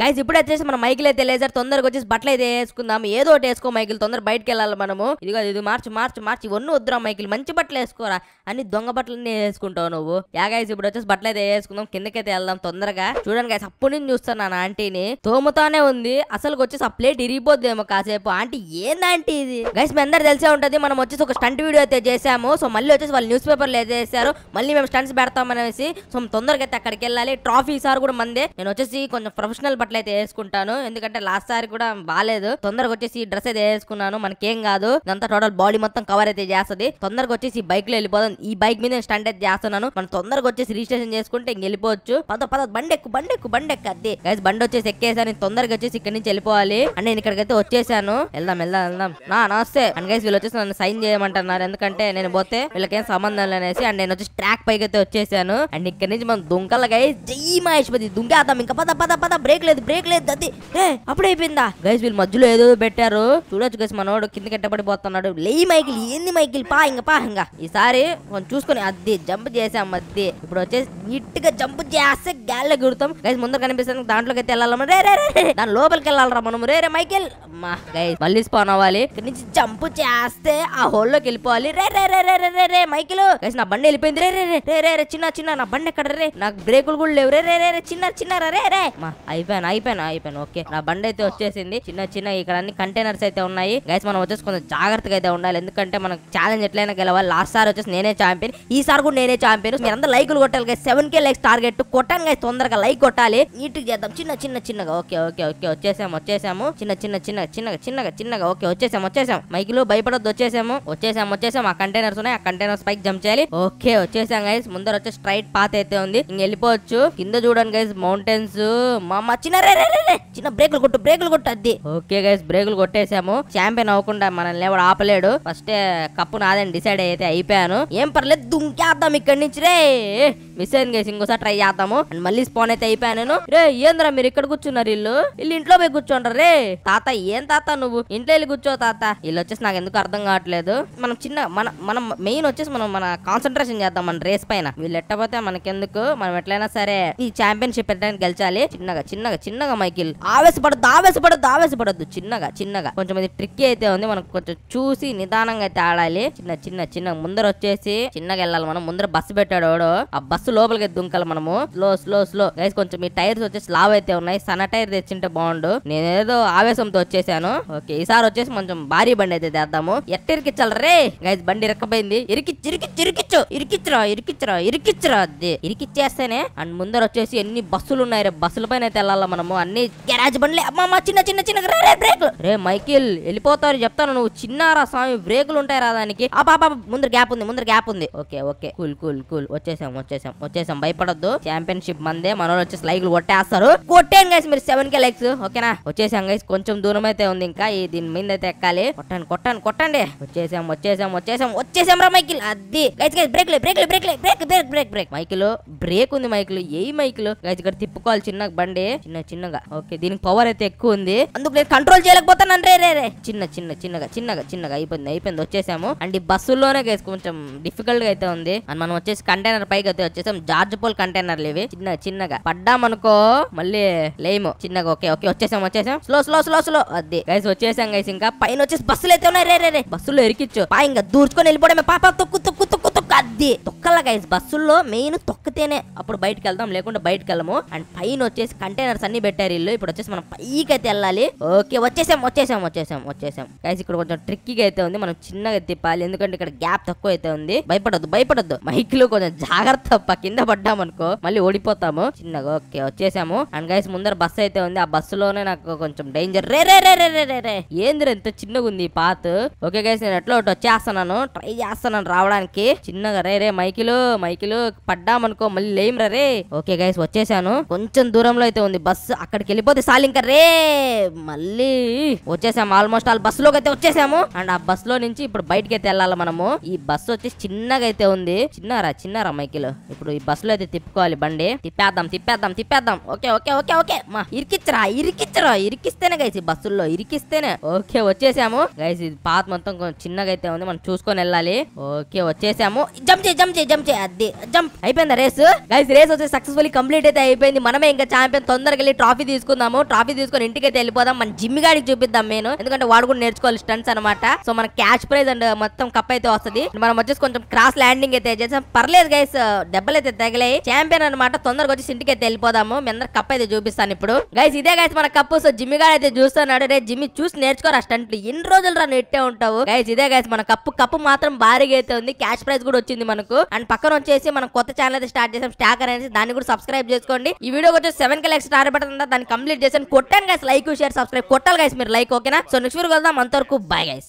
guys ఇప్పుడు వచ్చేసి మన మైకిల్ అయితే లేజర్ తొందరగా వచ్చేసి బట్టలు అయితే వేసుకుందాం ఏదో ఒకటి వేసుకో మైకిల్ తొందర బయటకు వెళ్ళాలి మనము కాదు ఇది మార్చి మార్చి మార్చి ఇవన్నీ వద్దురా మైకిల్ మంచి బట్టలు వేసుకోరా అన్ని దొంగ బట్టలన్నీ వేసుకుంటావు నువ్వు యా గైస్ ఇప్పుడు వచ్చేసి బట్టలు అయితే వేసుకుందాం కిందకైతే వెళ్దాం తొందరగా చూడండి గైస్ అప్పుడు నుంచి చూస్తాను నా ఆంటీని తోముతానే ఉంది అసలు వచ్చేసి ఆ ప్లేట్ ఇరిగిపోద్దేమో కాసేపు ఆంటీ ఏందంటే ఇది గైస్ మీ అందరు తెలిసే ఉంటది మనం వచ్చేసి ఒక స్టంట్ వీడియో అయితే చేసాము సో మళ్ళీ వచ్చేసి వాళ్ళు న్యూస్ పేపర్లు అయితే చేశారు మళ్ళీ మేము స్టంట్స్ పెడతాం అనేసి సో తొందరగా అయితే అక్కడికి వెళ్ళాలి ట్రాఫీ సార్ కూడా మందే నేను వచ్చేసి కొంచెం ప్రొఫెషనల్ బట్టలు అయితే వేసుకుంటాను ఎందుకంటే లాస్ట్ సారి కూడా బాగాలేదు తొందరగా వచ్చేసి డ్రెస్ అయితే వేసుకున్నాను మనకేం కాదు ఇదంతా టోటల్ బాడీ మొత్తం కవర్ అయితే చేస్తుంది తొందరగా వచ్చేసి బైక్ లో వెళ్ళిపోదాం ఈ బైక్ మీద స్టంట్ అయితే చేస్తున్నాను మనం తొందరగా వచ్చేసి రిజిస్ట్రేషన్ చేసుకుంటే ఇంక వెళ్ళిపోవచ్చు పద పద బండి ఎక్కు బండి ఎక్కు బండి గైస్ బండి వచ్చేసి ఎక్కేసాను తొందరగా వచ్చేసి ఇక్కడ నుంచి వెళ్ళిపోవాలి అండ్ నేను ఇక్కడికైతే వచ్చేసాను వెళ్దాం వెళ్దాం వెళ్దాం నా నమస్తే అండ్ గైస్ వీళ్ళు వచ్చేసి నన్ను సైన్ చేయమంటున్నారు ఎందుకంటే నేను పోతే వీళ్ళకేం సంబంధం లేనేసి అండ్ నేను వచ్చేసి ట్రాక్ పైకి అయితే వచ్చేసాను అండ్ ఇక్కడ నుంచి మనం దుంకల గైస్ జై మహేష్పతి దుంకేద్దాం ఇంకా పద పద పద బ్రేక్ లేదు అది బ్రేక్ లేదు అది ఏ అప్పుడు అయిపోయిందా గైస్ వీళ్ళు మధ్యలో ఏదో పెట్టారు చూడొచ్చు గైస్ మనోడు కింద కట్టబడి పోతున్నాడు లేయి మైకిల్ ఏంది మైకిల్ పా ఇంకా పా ఇంకా ఈసారి మనం చూసుకొని అద్దె జంప్ చేసాం అద్దె ఇప్పుడు వచ్చేసి నీట్ గా జంప్ చేస్తే గాల్లో గుడతాం గైస్ ముందర కనిపిస్తుంది దాంట్లోకి అయితే వెళ్ళాలి రే రే రే దాని లోపలికి వెళ్ళాలరా మనం రే రే మైకిల్ గైస్ మళ్ళీ స్పాన్ అవ్వాలి ఇక్కడ నుంచి జంప్ చేస్తే ఆ హోల్లోకి వెళ్ళిపోవాలి రే రే రే రే రే రే మైకిల్ గైస్ నా బండి వెళ్ళిపోయింది రే రే రే రే రే చిన్న చిన్న నా బండి ఎక్కడ రే నాకు బ్రేకులు కూడా లేవు రే రే రే చిన్న చిన్న రే రే మా అయిపోయినా అయిపోయినా ఓకే నా బండి అయితే వచ్చేసింది చిన్న చిన్న ఇక్కడ అన్ని కంటైనర్స్ అయితే ఉన్నాయి గైస్ మనం వచ్చేసి కొంచెం జాగ్రత్తగా అయితే ఉండాలి ఎందుకంటే మనం ఛాలెంజ్ ఎట్లయినా గెలవాలి లాస్ట్ సార్ వచ్చేసి నేనే ఛాంపియన్ సార్ కూడా నేనే ఛాంపియన్ మీరందరూ లైకులు కొట్టాలి guys seven K likes target కొట్టాను గైస్ తొందరగా లైక్ కొట్టాలి నీట్ చేద్దాం చిన్న చిన్న చిన్నగా ఓకే ఓకే ఓకే వచ్చేసాము వచ్చేసాము చిన్న చిన్న చిన్న చిన్నగా చిన్నగా చిన్నగా ఓకే వచ్చేసాము వచ్చేసాం మైకులు భయపడొద్దు వచ్చేసాము వచ్చేసాము వచ్చేసాము ఆ కంటైనర్స్ ఉన్నాయి ఆ కంటైనర్స్ పైకి జంప్ చేయాలి ఓకే వచ్చేసాం గైస్ ముందర వచ్చే స్ట్రైట్ పాత్ అయితే ఉంది ఇంక వెళ్ళిపోవచ్చు కింద చూడండి గైస్ మౌంటైన్స్ మా చిన్న రే చిన్న బ్రేకులు కొట్టు బ్రేకులు కొట్టు అద్ది ఓకే గైస్ బ్రేకులు కొట్టేశాము ఛాంపియన్ అవ్వకుండా మనల్ని ఎవడు ఆపలేడు ఫస్ట్ కప్పు eh, నాదని డిసైడ్ అయితే అయిపోయాను ఏం పర్లేదు దుంకేద్దాం ఇక్కడి నుంచి రే మిస్ అయింది గైస్ ఇంకోసారి ట్రై చేద్దాము అండ్ మళ్ళీ స్పాన్ అయితే అయిపోయాను నేను రే ఏంద్రా మీరు ఇక్కడ కూర్చున్నారు ఇల్లు ఇల్లు ఇంట్లో పోయి కూర్చోండి రే తాత ఏం తాత నువ్వు ఇంట్లో వెళ్ళి కూర్చో తాత ఇల్లు వచ్చేసి నాకు ఎందుకు అర్థం కావట్లేదు మనం చిన్న మన మనం మెయిన్ వచ్చేసి మనం మన కాన్సన్ట్రేషన్ చేద్దాం మన రేస్ పైన వీళ్ళు ఎట్టపోతే మనకెందుకు మనం ఎట్లయినా సరే ఈ ఛాంపియన్షిప్ ఎట్లయినా గెలిచాలి చిన్నగా చిన్నగా చిన్నగా మైకిల్ ఆవేశపడద్దు ఆవేశపడద్దు ఆవేశపడద్దు చిన్నగా చిన్నగా కొంచెం ఇది ట్రిక్ అయితే ఉంది మనం కొంచెం చూసి నిదానంగా అయితే ఆడాలి చిన్న చిన్న చిన్న ముందర వచ్చేసి చిన్నగా వెళ్ళాలి మనం ముందర బస్సు పెట్టాడు ఎవడో ఆ బస్సు లోపలికి దుంకాలి మనము స్లో స్లో స్లో గైస్ కొంచెం ఈ టైర్స్ వచ్చేసి స్లాబ్ అయితే ఉన్నాయి సన్న టైర్ తెచ్చింటే బాగుండు నేనేదో ఆవేశంతో వచ్చేసాను ఓకే ఈసారి వచ్చేసి కొంచెం భారీ బండి అయితే తెద్దాము ఎట్ట ఇరికిచ్చాలి రే గైస్ బండి ఇరకపోయింది ఇరికిచ్చు ఇరికిచ్చు ఇరికిచ్చు ఇరికిచ్చురా ఇరికిచ్చురా ఇరికిచ్చురా అది ఇరికిచ్చేస్తేనే అండ్ ముందర వచ్చేసి ఎన్ని బస్సులు ఉన్నాయి రే బస్సుల పైన అయితే వెళ్ళాలి మనము అన్ని గ్యారేజ్ బండ్లే అమ్మమ్మ చిన్న చిన్న చిన్న బ్రేక్లు బ్రేక్ రే మైకిల్ వెళ్ళిపోతారు చెప్తాను నువ్వు చిన్నారా స్వామి బ్రేకులు ఉంటాయి రా దానికి ఆ పాప ముందర గ్యాప్ ఉంది ముందర గ్యాప్ ఉంది okay okay cool cool cool వచ్చేసాం వచ్చేసాం వచ్చేసాం భయపడద్దు ఛాంపియన్షిప్ మందే మనోళ్ళు వచ్చి లైక్లు కొట్టేస్తారు కొట్టాను గైస్ మీరు సెవెన్ కే లైక్స్ ఓకేనా వచ్చేసాం గైస్ కొంచెం దూరం అయితే ఉంది ఇంకా ఈ దీని మీద అయితే ఎక్కాలి కొట్టండి కొట్టండి కొట్టండి వచ్చేసాం వచ్చేసాం వచ్చేసాం వచ్చేసాం రా మైకిల్ అది guys guys brake brake brake brake brake brake brake Michael brake ఉంది మైకిల్ ఏ మైకిల్ గైస్ ఇక్కడ తిప్పుకోవాలి చిన్న బండి చిన్న చిన్నగా ఓకే దీనికి పవర్ అయితే ఎక్కువ ఉంది అందుకు నేను కంట్రోల్ చేయలేకపోతాను రే రే రే చిన్న చిన్న చిన్నగా చిన్నగా చిన్నగా అయిపోయింది అయిపోయింది వచ్చేసాము అండ్ ఈ బస్సుల్లోనే కొంచెం డిఫికల్ట్ గా అయితే ఉంది అండ్ మనం వచ్చేసి కంటైనర్ పైకి అయితే వచ్చేసాం జార్జ్ పోల్ కంటైనర్లు ఇవి చిన్న చిన్నగా పడ్డామనుకో మళ్ళీ లేము చిన్నగా ఓకే ఓకే వచ్చేసాం వచ్చేసాం స్లో స్లో స్లో స్లో అది గైస్ వచ్చేసాం గైస్ ఇంకా పైన వచ్చేసి బస్సులు అయితే ఉన్నాయి రే రే రే బస్సులో ఎరికిచ్చు పా ఇంకా దూర్చుకొని వెళ్ళిపోవడమే పాప తొక్కు తొక్కు తొక్కు ఇది తొక్కల గైస్ బస్సుల్లో మెయిన్ తొక్కితేనే అప్పుడు బయటకు వెళ్దాం లేకుంటే బయటకు వెళ్ళము అండ్ పైన వచ్చేసి కంటైనర్స్ అన్ని పెట్టారు ఇల్లు ఇప్పుడు వచ్చేసి మనం పైకి అయితే వెళ్ళాలి ఓకే వచ్చేసాం వచ్చేసాం వచ్చేసాం వచ్చేసాం గైస్ ఇక్కడ కొంచెం ట్రిక్కీగా అయితే ఉంది మనం చిన్నగా తిప్పాలి ఎందుకంటే ఇక్కడ గ్యాప్ తక్కువ అయితే ఉంది భయపడొద్దు భయపడద్దు మైక్ లో కొంచెం జాగ్రత్త కింద పడ్డాం అనుకో మళ్ళీ ఓడిపోతాము చిన్నగా ఓకే వచ్చేసాము అండ్ గైస్ ముందర బస్సు అయితే ఉంది ఆ బస్సులోనే నాకు కొంచెం డేంజర్ రే రే రే రే రే రే ఏందిరా ఎంత చిన్నగా ఉంది పాత్ ఓకే గైస్ నేను ఎట్లా ఒకటి వచ్చేస్తున్నాను ట్రై చేస్తున్నాను రావడానికి చిన్నగా అరే రే మైకిలు మైకిలు పడ్డామనుకో మళ్ళీ లేం రే ఓకే గైస్ వచ్చేసాను కొంచెం దూరంలో అయితే ఉంది బస్సు అక్కడికి వెళ్ళిపోతే సాలి ఇంకా రే మళ్ళీ వచ్చేసాము ఆల్మోస్ట్ ఆల్ బస్సులోకి అయితే వచ్చేసాము అండ్ ఆ లో నుంచి ఇప్పుడు బయటకి అయితే వెళ్ళాలి మనము ఈ బస్సు వచ్చేసి చిన్నగా అయితే ఉంది చిన్నారా చిన్నారా మైకిలు ఇప్పుడు ఈ బస్సులో అయితే తిప్పుకోవాలి బండి తిప్పేద్దాం తిప్పేద్దాం తిప్పేద్దాం ఓకే ఓకే ఓకే ఓకే మా ఇరికిచ్చరా ఇరికిచ్చరా ఇరికిస్తేనే గైస్ ఈ బస్సుల్లో ఇరికిస్తేనే ఓకే వచ్చేసాము గైస్ ఇది పాత మొత్తం చిన్నగా అయితే ఉంది మనం చూసుకొని వెళ్ళాలి ఓకే వచ్చేసాము జంప్ జంప్ చేయి జంప్ చేయి జంప్ చేయి అది జంప్ అయిపోయింది రేస్ గైస్ రేస్ వచ్చి సక్సెస్ఫుల్లీ కంప్లీట్ అయితే అయిపోయింది మనమే ఇంకా ఛాంపియన్ తొందరగా వెళ్ళి ట్రాఫీ తీసుకుందాము ట్రాఫీ తీసుకొని ఇంటికి అయితే వెళ్ళిపోదాం మన జిమ్ గాడికి చూపిద్దాం నేను ఎందుకంటే వాడు కూడా నేర్చుకోవాలి స్టంట్స్ అనమాట సో మన క్యాష్ ప్రైజ్ అండ్ మొత్తం కప్ అయితే వస్తుంది మనం వచ్చేసి కొంచెం క్రాస్ ల్యాండింగ్ అయితే చేసాం పర్లేదు గైస్ డబ్బులు అయితే తగిలాయి ఛాంపియన్ అనమాట తొందరగా వచ్చి ఇంటికి అయితే వెళ్ళిపోదాము మీ అందరు కప్ అయితే చూపిస్తాను ఇప్పుడు గైస్ ఇదే గైస్ మన కప్పు సో జిమ్ గాడు అయితే చూస్తున్నాడు రే జిమ్ చూసి నేర్చుకోరా స్టంట్లు ఎన్ని రోజులు రాను ఎట్టే ఉంటావు గైస్ ఇదే గైస్ మన కప్పు కప్పు మాత్రం భారీగా అయితే ఉంది క్యాష్ ప్రైజ్ కూడా వచ్చింది మనకు అండ్ పక్కన వచ్చేసి మనం కొత్త ఛానల్ అయితే స్టార్ట్ చేసాం స్టాకర్ అనేసి దాన్ని కూడా సబ్స్క్రైబ్ చేసుకోండి ఈ వీడియో వచ్చి సెవెన్ కి లైక్ స్టార్ బటన్ ఉందా దాన్ని కంప్లీట్ చేసాను కొట్టాను గైస్ లైక్ షేర్ సబ్స్క్రైబ్ కొట్టాలి గైస్ మీరు లైక్ ఓకేనా సో నెక్స్ట్ వీడియో వెళ్దాం అంతవరకు బాయ్ గైస్